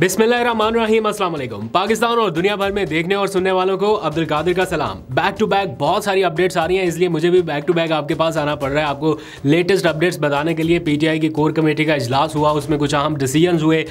बिस्मिल्लाहिर्रहमानिर्रहीम पाकिस्तान और दुनिया भर में देखने और सुनने वालों को अब्दुल कादिर का सलाम बैक टू बैक बहुत सारी अपडेट्स आ रही हैं इसलिए मुझे भी बैक टू बैक आपके पास आना पड़ रहा है आपको लेटेस्ट अपडेट्स बताने के लिए पीटीआई की कोर कमेटी का इजलास हुआ उसमें कुछ अहम डिसीजन हुए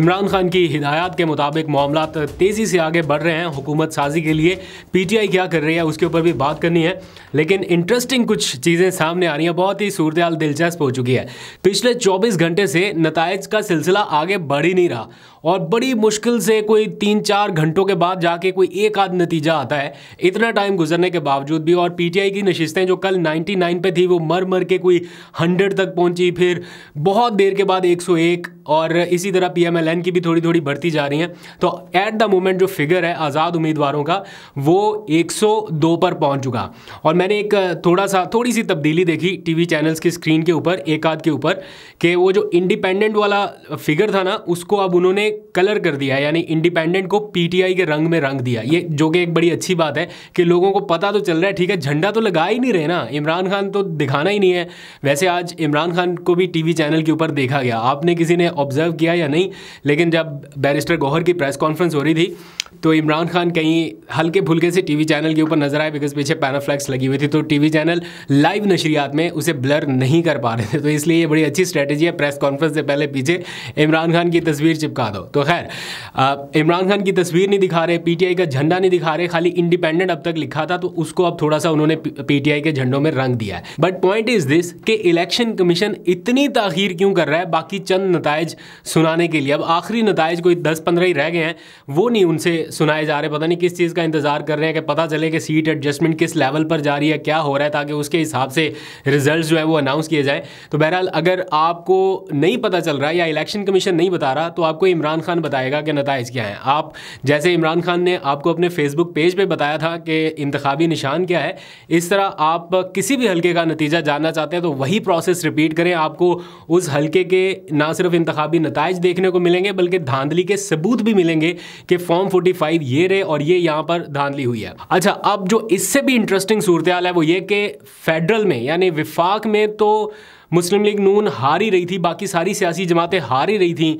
इमरान खान की हिदायत के मुताबिक मामला तेज़ी से आगे बढ़ रहे हैं हुकूमत साजी के लिए पी क्या कर रही है उसके ऊपर भी बात करनी है लेकिन इंटरेस्टिंग कुछ चीज़ें सामने आ रही हैं बहुत ही सूरत दिलचस्प हो चुकी है पिछले चौबीस घंटे से नतज का सिलसिला आगे बढ़ ही नहीं रहा और बड़ी मुश्किल से कोई तीन चार घंटों के बाद जाके कोई एक आध नतीजा आता है इतना टाइम गुजरने के बावजूद भी और पीटीआई की नशिस्तें जो कल 99 पे थी वो मर मर के कोई 100 तक पहुंची फिर बहुत देर के बाद 101 और इसी तरह पीएमएलएन की भी थोड़ी थोड़ी बढ़ती जा रही हैं तो एट द मोमेंट जो फिगर है आज़ाद उम्मीदवारों का वो 102 पर पहुंच चुका और मैंने एक थोड़ा सा थोड़ी सी तब्दीली देखी टीवी चैनल्स की स्क्रीन के ऊपर एक आध के ऊपर कि वो जो इंडिपेंडेंट वाला फिगर था ना उसको अब उन्होंने कलर कर दिया यानी इंडिपेंडेंट को पीटीआई के रंग में रंग दिया ये जो कि एक बड़ी अच्छी बात है कि लोगों को पता तो चल रहा है ठीक है झंडा तो लगा ही नहीं रहे ना इमरान खान तो दिखाना ही नहीं है वैसे आज इमरान खान को भी टीवी चैनल के ऊपर देखा गया आपने किसी ने ऑब्जर्व किया या नहीं लेकिन जब बैरिस्टर गौहर की प्रेस कॉन्फ्रेंस हो रही थी तो इमरान खान कहीं हल्के फुलके से टीवी चैनल के ऊपर नजर आए बिकॉज पीछे पैनाफ्लैक्स लगी हुई थी तो टीवी चैनल लाइव नशरियात में उसे ब्लर नहीं कर पा रहे थे तो इसलिए ये बड़ी अच्छी स्ट्रैटेजी है प्रेस कॉन्फ्रेंस से पहले पीछे इमरान खान की तस्वीर चिपका दो तो खैर इमरान खान की तस्वीर नहीं दिखा रहे पीटीआई का झंडा नहीं दिखा रहे खाली इंडिपेंडेंट अब तक लिखा था तो उसको अब थोड़ा सा उन्होंने पीटीआई के झंडों में रंग दिया है बट पॉइंट इज दिस कि इलेक्शन कमीशन इतनी तखीर क्यों कर रहा है बाकी चंद नतज सुनाने के लिए अब आखिरी नतज कोई दस पंद्रह ही रह गए हैं वो नहीं उनसे सुनाए जा रहे पता नहीं किस चीज़ का इंतज़ार कर रहे हैं कि पता चले कि सीट एडजस्टमेंट किस लेवल पर जा रही है क्या हो रहा है ताकि उसके हिसाब से रिजल्ट जो है वो अनाउंस किए जाए तो बहरहाल अगर आपको नहीं पता चल रहा या इलेक्शन कमीशन नहीं बता रहा तो आपको इमरान खान बताएगा कि नतज क्या है आप जैसे इमरान खान ने आपको अपने फेसबुक पेज पर बताया था कि इंतबी निशान क्या है इस तरह आप किसी भी हल्के का नतीजा जानना चाहते हैं तो वही प्रोसेस रिपीट करें आपको उस हल्के के ना सिर्फ इंतबी नतज देखने को मिलेंगे बल्कि धांधली के सबूत भी मिलेंगे कि फॉर्म फोर्टी फाइव ये रहे और ये यहाँ पर धांधली हुई है अच्छा अब जो इससे भी इंटरेस्टिंग सूरत है वो ये कि फेडरल में यानी विफाक में तो मुस्लिम लीग नून हार ही रही थी बाकी सारी सियासी जमातें हार ही रही थी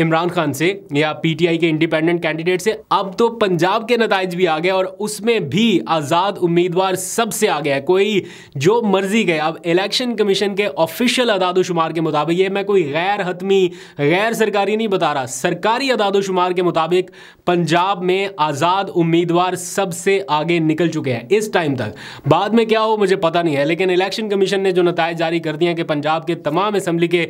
इमरान खान से या पीटीआई के इंडिपेंडेंट कैंडिडेट से अब तो पंजाब के नतज भी आ गए और उसमें भी आज़ाद उम्मीदवार सबसे आ गया है कोई जो मर्जी गए अब इलेक्शन कमीशन के ऑफिशियल अदादोशुमार के मुताबिक ये मैं कोई गैर हतमी गैर सरकारी नहीं बता रहा सरकारी अदादोशुमार के मुताबिक पंजाब में आज़ाद उम्मीदवार सबसे आगे निकल चुके हैं इस टाइम तक बाद में क्या हो मुझे पता नहीं है लेकिन इलेक्शन कमीशन ने जो नतज जारी कर दिया कि पंजाब के तमाम असेंबली के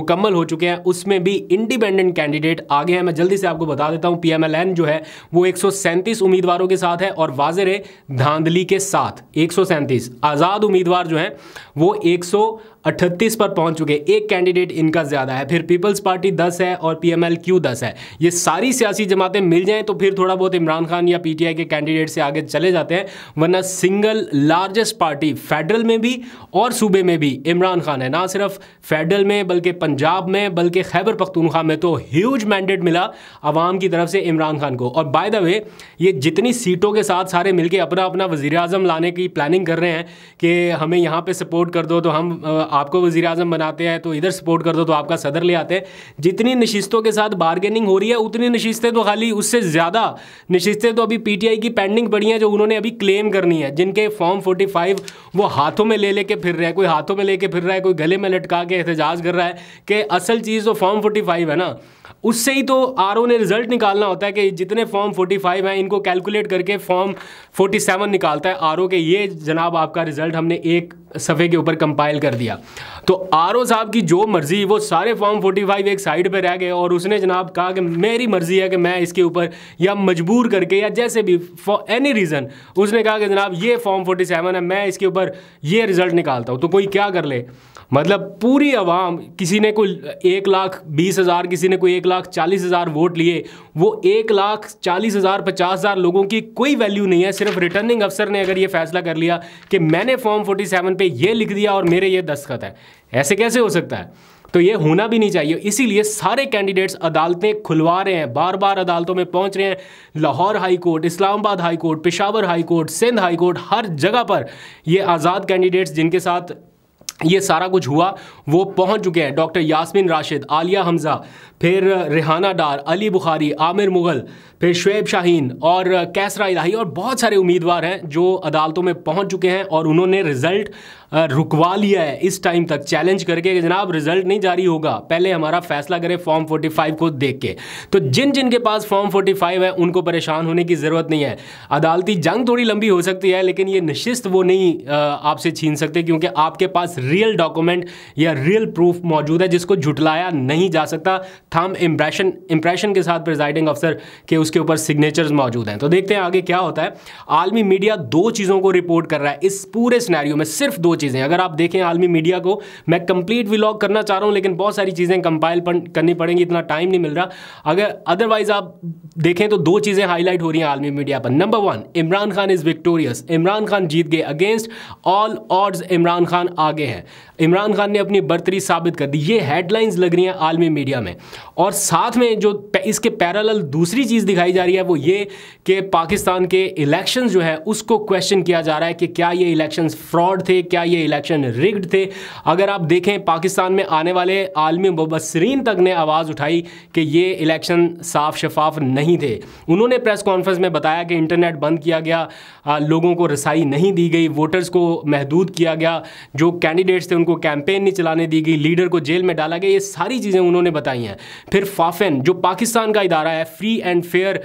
मुकम्मल हो चुके हैं उसमें भी इंडिपेंडेंट कैंडिडेट आगे हैं मैं जल्दी से आपको बता देता हूँ पी जो है वो एक उम्मीदवारों के साथ है और वाजिर धांधली के साथ एक आज़ाद उम्मीदवार जो हैं वो एक 38 पर पहुंच चुके एक कैंडिडेट इनका ज़्यादा है फिर पीपल्स पार्टी दस है और पी एम एल क्यू दस है ये सारी सियासी जमातें मिल जाएँ तो फिर थोड़ा बहुत इमरान खान या पी टी आई के कैंडिडेट से आगे चले जाते हैं वरना सिंगल लार्जेस्ट पार्टी फेडरल में भी और सूबे में भी इमरान खान है ना सिर्फ फेडरल में बल्कि पंजाब में बल्कि खैबर पख्तूनख्वा में तो ह्यूज मैंडेट मिला आवाम की तरफ से इमरान खान को और बाय द वे ये जितनी सीटों के साथ सारे मिलकर अपना अपना वजीर अजम लाने की प्लानिंग कर रहे हैं कि हमें यहाँ पर सपोर्ट कर दो तो हम आपको वजी अजम बनाते हैं तो इधर सपोर्ट कर दो तो आपका सदर ले आते हैं जितनी नशितों के साथ बारगेनिंग हो रही है उतनी नशितें तो खाली उससे ज़्यादा नशिस्तें तो अभी पी टी आई की पेंडिंग पड़ी हैं जो उन्होंने अभी क्लेम करनी है जिनके फॉर्म फोर्टी फाइव वो हाथों में ले लेके फिर रहे हैं कोई हाथों में लेके फिर रहा है कोई गले में लटका के एहतजाज कर रहा है कि असल चीज़ तो फॉर्म फोर्टी फाइव है ना उससे ही तो आर ने रिजल्ट निकालना होता है कि जितने फॉर्म 45 हैं इनको कैलकुलेट करके फॉर्म 47 निकालता है आर के ये जनाब आपका रिजल्ट हमने एक सफ़े के ऊपर कंपाइल कर दिया तो आर साहब की जो मर्ज़ी वो सारे फॉर्म 45 एक साइड पे रह गए और उसने जनाब कहा कि मेरी मर्ज़ी है कि मैं इसके ऊपर या मजबूर करके या जैसे भी फॉर एनी रीज़न उसने कहा कि जनाब ये फॉर्म 47 है मैं इसके ऊपर ये रिज़ल्ट निकालता हूँ तो कोई क्या कर ले मतलब पूरी आवाम किसी ने कोई एक लाख बीस हज़ार किसी ने कोई एक लाख चालीस हज़ार वोट लिए वो एक लाख चालीस हज़ार पचास हज़ार लोगों की कोई वैल्यू नहीं है सिर्फ रिटर्निंग अफसर ने अगर ये फैसला कर लिया कि मैंने फॉर्म फोर्टी सेवन पे ये लिख दिया और मेरे ये दस्तखत है ऐसे कैसे हो सकता है तो ये होना भी नहीं चाहिए इसीलिए सारे कैंडिडेट्स अदालतें खुलवा रहे हैं बार बार अदालतों में पहुंच रहे हैं Lahore high court Islamabad high court Peshawar high court Sindh high court हर जगह पर ये आज़ाद कैंडिडेट्स जिनके साथ ये सारा कुछ हुआ वो पहुंच चुके हैं डॉक्टर यासमिन राशिद आलिया हमज़ा फिर रिहाना डार अली बुखारी आमिर मुग़ल फिर शुएब शाहीन और कैसरा इलाही और बहुत सारे उम्मीदवार हैं जो अदालतों में पहुंच चुके हैं और उन्होंने रिज़ल्ट रुकवा लिया है इस टाइम तक चैलेंज करके कि जनाब रिज़ल्ट नहीं जारी होगा पहले हमारा फैसला करें फॉर्म 45 को देख के तो जिन जिन के पास फॉर्म 45 है उनको परेशान होने की ज़रूरत नहीं है अदालती जंग थोड़ी लंबी हो सकती है लेकिन ये निश्चित वो नहीं आपसे छीन सकते क्योंकि आपके पास रियल डॉक्यूमेंट या रियल प्रूफ मौजूद है जिसको झुटलाया नहीं जा सकता थम इम्प्रेशन इम्प्रेशन के साथ प्रिजाइडिंग अफसर के उसके ऊपर सिग्नेचर्स मौजूद हैं तो देखते हैं आगे क्या होता है आलमी मीडिया दो चीज़ों को रिपोर्ट कर रहा है इस पूरे स्नैरियो में सिर्फ दो चीज़ें अगर आप देखें आलमी मीडिया को मैं कंप्लीट विलॉग करना चाह रहा हूँ लेकिन बहुत सारी चीज़ें कंपाइल करनी पड़ेंगी इतना टाइम नहीं मिल रहा अगर अदरवाइज आप देखें तो दो चीज़ें हाईलाइट हो रही हैं आलमी मीडिया पर number one Imran Khan is victorious Imran Khan जीत गए against all odds Imran Khan आगे हैं इमरान खान ने अपनी बर्तरी साबित कर दी ये हेडलाइंस लग रही हैं आलमी मीडिया में और साथ में जो इसके पैरल दूसरी चीज़ दिखाई जा रही है वो ये कि पाकिस्तान के इलेक्शन जो है उसको क्वेश्चन किया जा रहा है कि क्या ये इलेक्शन फ्रॉड थे क्या ये इलेक्शन रिग्ड थे अगर आप देखें पाकिस्तान में आने वाले आलमी मुबसरीन तक ने आवाज़ उठाई कि ये इलेक्शन साफ शफाफ नहीं थे उन्होंने प्रेस कॉन्फ्रेंस में बताया कि इंटरनेट बंद किया गया लोगों को रसाई नहीं दी गई वोटर्स को महदूद किया गया जो कैंडिडेट्स थे उनको कैंपेन नहीं चलाने दी गई लीडर को जेल में डाला गया ये सारी चीज़ें उन्होंने बताई हैं फिर फाफेन जो पाकिस्तान का इदारा है फ्री एंड फेयर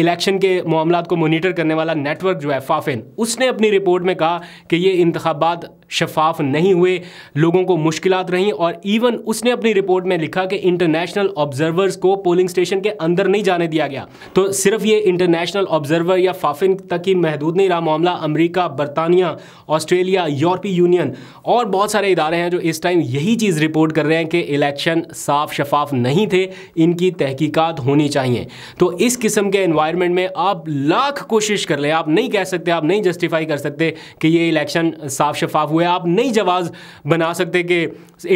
इलेक्शन के मामला को मोनिटर करने वाला नेटवर्क जो है फाफेन उसने अपनी रिपोर्ट में कहा कि ये इंतबात शफाफ नहीं हुए लोगों को मुश्किल रहीं और इवन उसने अपनी रिपोर्ट में लिखा कि इंटरनेशनल ऑब्जर्वर्स को पोलिंग स्टेशन के अंदर नहीं जाने दिया गया तो सिर्फ ये इंटरनेशनल ऑब्जर्वर या फाफिन तक ही महदूद नहीं रहा मामला अमेरिका बरतानिया ऑस्ट्रेलिया यूरोपीय यूनियन और बहुत सारे इदारे हैं जो इस टाइम यही चीज़ रिपोर्ट कर रहे हैं कि इलेक्शन साफ शफाफ नहीं नहीं थे इनकी तहकीकात होनी चाहिए तो इस किस्म के एनवायरनमेंट में आप लाख कोशिश कर ले आप नहीं कह सकते आप नहीं जस्टिफाई कर सकते कि ये इलेक्शन साफ शफाफ हुए आप नहीं जवाब बना सकते कि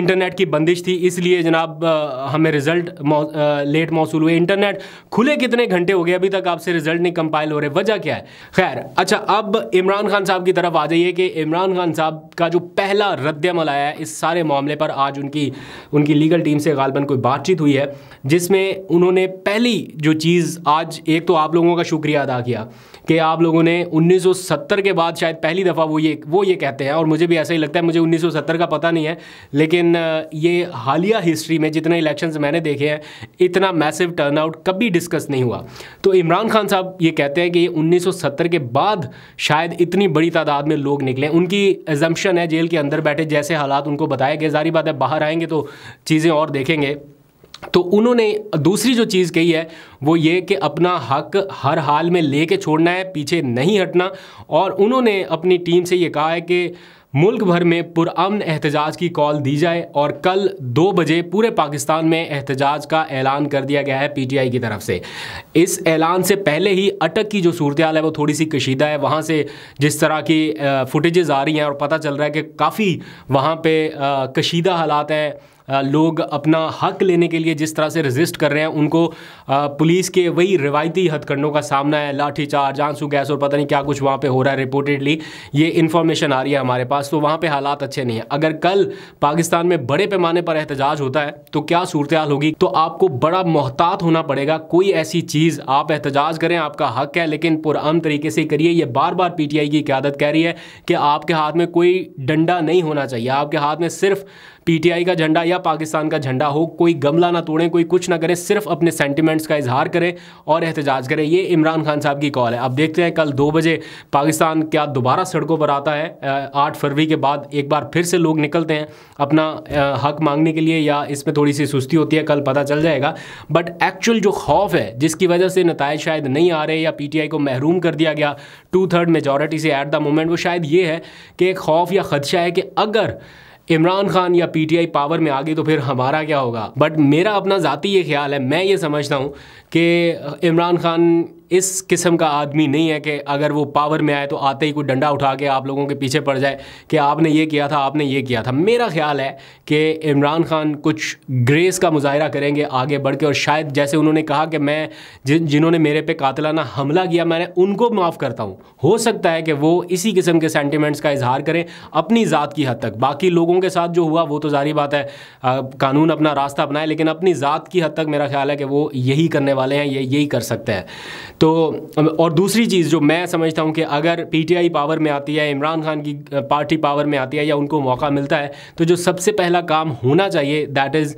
इंटरनेट की बंदिश थी इसलिए जनाब हमें रिज़ल्ट लेट मौसू हुए इंटरनेट खुले कितने घंटे हो गए अभी तक आपसे रिज़ल्ट नहीं कंपाइल हो रहे वजह क्या है खैर अच्छा अब इमरान खान साहब की तरफ आ जाइए कि इमरान खान साहब का जो पहला रद्दमल आया है इस सारे मामले पर आज उनकी उनकी लीगल टीम से गालबन कोई बातचीत हुई है जिसमें उन्होंने पहली जो चीज़ आज एक तो आप लोगों का शुक्रिया अदा किया कि आप लोगों ने 1970 के बाद शायद पहली दफ़ा वो ये वो ये कहते हैं और मुझे भी ऐसा ही लगता है मुझे 1970 का पता नहीं है लेकिन ये हालिया हिस्ट्री में जितने इलेक्शंस मैंने देखे हैं इतना मैसिव टर्नआउट कभी डिस्कस नहीं हुआ तो इमरान खान साहब ये कहते हैं कि ये 1970 के बाद शायद इतनी बड़ी तादाद में लोग निकले उनकी एजम्पन है जेल के अंदर बैठे जैसे हालात उनको बताया गया जारी बात है बाहर आएंगे तो चीज़ें और देखेंगे तो उन्होंने दूसरी जो चीज़ कही है वो ये कि अपना हक हर हाल में ले कर छोड़ना है पीछे नहीं हटना और उन्होंने अपनी टीम से ये कहा है कि मुल्क भर में पुरान एहतजाज की कॉल दी जाए और कल दो बजे पूरे पाकिस्तान में एहतजाज का ऐलान कर दिया गया है पीटीआई की तरफ से इस ऐलान से पहले ही अटक की जो सूरत है वो थोड़ी सी कशीदा है वहाँ से जिस तरह की फुटेजेज़ आ रही हैं और पता चल रहा है कि काफ़ी वहाँ पर कशीदा हालात हैं लोग अपना हक लेने के लिए जिस तरह से रजिस्ट कर रहे हैं उनको पुलिस के वही रिवायती हथकंडों का सामना है लाठीचार्ज आंसू गैस और पता नहीं क्या कुछ वहाँ पे हो रहा है रिपोर्टेडली ये इन्फॉर्मेशन आ रही है हमारे पास तो वहाँ पे हालात अच्छे नहीं है अगर कल पाकिस्तान में बड़े पैमाने पर एहतजाज होता है तो क्या सूरत होगी तो आपको बड़ा मोहतात होना पड़ेगा कोई ऐसी चीज़ आप एहतजाज करें आपका हक है लेकिन पुरान तरीके से करिए ये बार बार पी की क्यादत कह रही है कि आपके हाथ में कोई डंडा नहीं होना चाहिए आपके हाथ में सिर्फ पीटीआई का झंडा या पाकिस्तान का झंडा हो कोई गमला ना तोड़ें कोई कुछ ना करें सिर्फ अपने सेंटिमेंट्स का इजहार करें और एहतजाज करें ये इमरान खान साहब की कॉल है अब देखते हैं कल दो बजे पाकिस्तान क्या दोबारा सड़कों पर आता है आठ फरवरी के बाद एक बार फिर से लोग निकलते हैं अपना हक मांगने के लिए या इसमें थोड़ी सी सुस्ती होती है कल पता चल जाएगा बट एक्चुअल जो खौफ है जिसकी वजह से नतज शायद नहीं आ रहे या पीटीआई को महरूम कर दिया गया टू थर्ड मेजोरिटी से एट द मोमेंट वो शायद ये है कि एक खौफ या ख़दशा है कि अगर इमरान खान या पीटीआई पावर में आ गई तो फिर हमारा क्या होगा बट मेरा अपना ज़ाती ये ख्याल है मैं ये समझता हूँ कि इमरान खान इस किस्म का आदमी नहीं है कि अगर वो पावर में आए तो आते ही कोई डंडा उठा के आप लोगों के पीछे पड़ जाए कि आपने ये किया था आपने ये किया था मेरा ख्याल है कि इमरान खान कुछ ग्रेस का मुजाहरा करेंगे आगे बढ़ के और शायद जैसे उन्होंने कहा कि मैं जिन जिन्होंने मेरे पे कातलाना हमला किया मैंने उनको माफ़ करता हूँ हो सकता है कि वो इसी किस्म के सेंटिमेंट्स का इजहार करें अपनी ज़ात की हद तक बाकी लोगों के साथ जो हुआ वो तो जारी बात है आ, कानून अपना रास्ता अपनाए लेकिन अपनी ज़ात की हद तक मेरा ख्याल है कि वो यही करने वाले हैं ये यही कर सकते हैं तो और दूसरी चीज़ जो मैं समझता हूँ कि अगर पीटीआई पावर में आती है इमरान खान की पार्टी पावर में आती है या उनको मौका मिलता है तो जो सबसे पहला काम होना चाहिए that is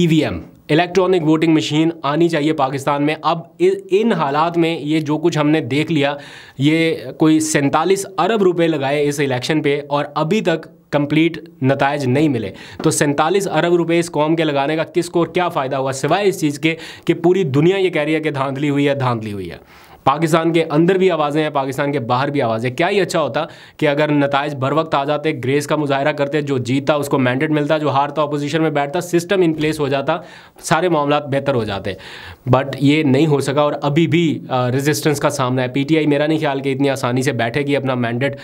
E V M electronic voting machine आनी चाहिए पाकिस्तान में अब इन हालात में ये जो कुछ हमने देख लिया ये कोई सैंतालीस अरब रुपए लगाए इस इलेक्शन पे और अभी तक कंप्लीट नतज नहीं मिले तो सैंतालीस अरब रुपए इस कॉम के लगाने का किसको और क्या फ़ायदा हुआ सिवाय इस चीज़ के कि पूरी दुनिया ये कह रही है कि धांधली हुई है धांधली हुई है पाकिस्तान के अंदर भी आवाज़ें हैं पाकिस्तान के बाहर भी आवाज़ें क्या ही अच्छा होता कि अगर नतज बर वक्त आ जाते ग्रेस का मुजाहरा करते जो जीता उसको मैंडेट मिलता जो हारता अपोजिशन में बैठता सिस्टम इन प्लेस हो जाता सारे मामला बेहतर हो जाते बट ये नहीं हो सका और अभी भी रेजिस्टेंस का सामना है पीटीआई मेरा नहीं ख्याल कि इतनी आसानी से बैठेगी अपना मैंडेट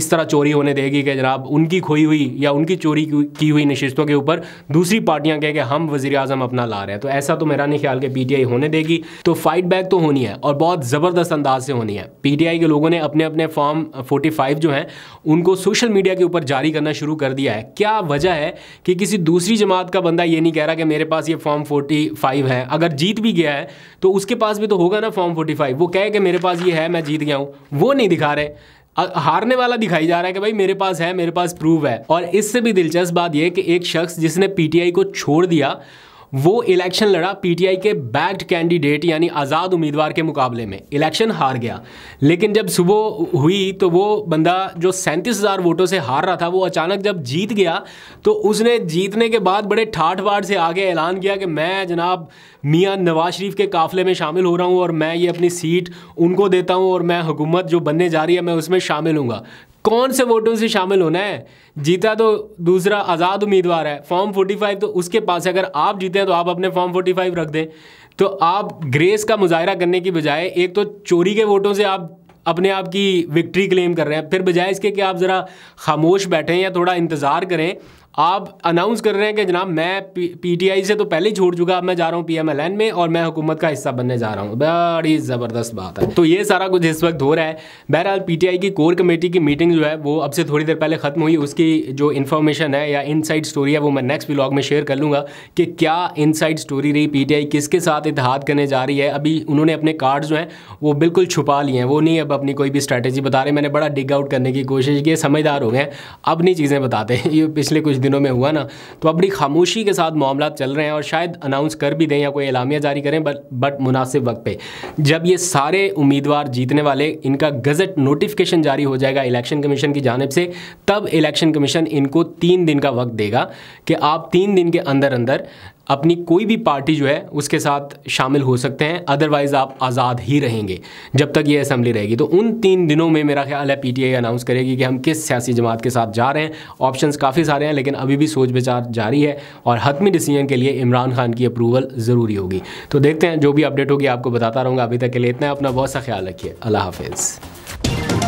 इस तरह चोरी होने देगी कि जनाब उनकी खोई हुई या उनकी चोरी की हुई नशस्तों के ऊपर दूसरी पार्टियां कहें कि हम वजी अजम अपना ला रहे हैं तो ऐसा तो मेरा नहीं ख्याल कि पी होने देगी तो फाइट बैक तो होनी है और बहुत ज़बरदस्त ज़बरदस्त अंदाज से होनी है पीटीआई के लोगों ने अपने अपने फॉर्म 45 जो हैं उनको सोशल मीडिया के ऊपर जारी करना शुरू कर दिया है क्या वजह है कि किसी दूसरी जमात का बंदा ये नहीं कह रहा कि मेरे पास ये फॉर्म 45 है अगर जीत भी गया है तो उसके पास भी तो होगा ना फॉर्म 45 वो कहे कि मेरे पास ये है मैं जीत गया हूँ वो नहीं दिखा रहे हारने वाला दिखाई जा रहा है कि भाई मेरे पास है मेरे पास प्रूफ है और इससे भी दिलचस्प बात यह कि एक शख्स जिसने पीटीआई को छोड़ दिया वो इलेक्शन लड़ा पीटीआई के बैग्ड कैंडिडेट यानी आज़ाद उम्मीदवार के मुकाबले में इलेक्शन हार गया लेकिन जब सुबह हुई तो वो बंदा जो सैंतीस हज़ार वोटों से हार रहा था वो अचानक जब जीत गया तो उसने जीतने के बाद बड़े ठाठ बाट से आगे ऐलान किया कि मैं जनाब मियाँ नवाज शरीफ के काफिले में शामिल हो रहा हूँ और मैं ये अपनी सीट उनको देता हूँ और मैं हुकूमत जो बनने जा रही है मैं उसमें शामिल हूँगा कौन से वोटों से शामिल होना है जीता तो दूसरा आज़ाद उम्मीदवार है फॉर्म 45 तो उसके पास है अगर आप जीते हैं तो आप अपने फॉर्म 45 रख दें तो आप ग्रेस का मुजाहरा करने की बजाय एक तो चोरी के वोटों से आप अपने आप की विक्ट्री क्लेम कर रहे हैं फिर बजाय इसके कि आप ज़रा खामोश बैठें या थोड़ा इंतज़ार करें आप अनाउंस कर रहे हैं कि जनाब मैं पीटीआई से तो पहले ही छोड़ चुका अब मैं जा रहा हूँ पीएमएलएन में और मैं हुकूमत का हिस्सा बनने जा रहा हूँ बड़ी ज़बरदस्त बात है तो ये सारा कुछ इस वक्त हो रहा है बहरहाल पीटीआई की कोर कमेटी की मीटिंग जो है वो अब से थोड़ी देर पहले ख़त्म हुई उसकी जो इन्फॉर्मेशन है या इनसाइड स्टोरी है वो मैं नेक्स्ट ब्लॉग में शेयर कर लूँगा कि क्या इन स्टोरी रही पी किसके साथ इतिहाद करने जा रही है अभी उन्होंने अपने कार्ड जो हैं वो बिल्कुल छुपा लिए हैं वो नहीं अब अपनी कोई भी स्ट्रैटेजी बता रहे मैंने बड़ा डिग आउट करने की कोशिश की समझदार हो गए अब नहीं चीज़ें बताते ये पिछले कुछ दिनों में हुआ ना तो अब बड़ी खामोशी के साथ मामला चल रहे हैं और शायद अनाउंस कर भी दें या कोई एलामिया जारी करें बट बट मुनासिब वक्त पे जब ये सारे उम्मीदवार जीतने वाले इनका गजट नोटिफिकेशन जारी हो जाएगा इलेक्शन कमीशन की जानब से तब इलेक्शन कमीशन इनको तीन दिन का वक्त देगा कि आप तीन दिन के अंदर अंदर अपनी कोई भी पार्टी जो है उसके साथ शामिल हो सकते हैं अदरवाइज़ आप आज़ाद ही रहेंगे जब तक ये असम्बली रहेगी तो उन तीन दिनों में मेरा ख्याल है पीटीआई अनाउंस करेगी कि हम किस सियासी जमात के साथ जा रहे हैं ऑप्शन काफ़ी सारे हैं लेकिन अभी भी सोच विचार जारी है और हतमी डिसीजन के लिए इमरान खान की अप्रूवल ज़रूरी होगी तो देखते हैं जो भी अपडेट होगी आपको बताता रहूँगा अभी तक के लिए इतना अपना बहुत सा ख्याल रखिए अल्लाह हाफिज़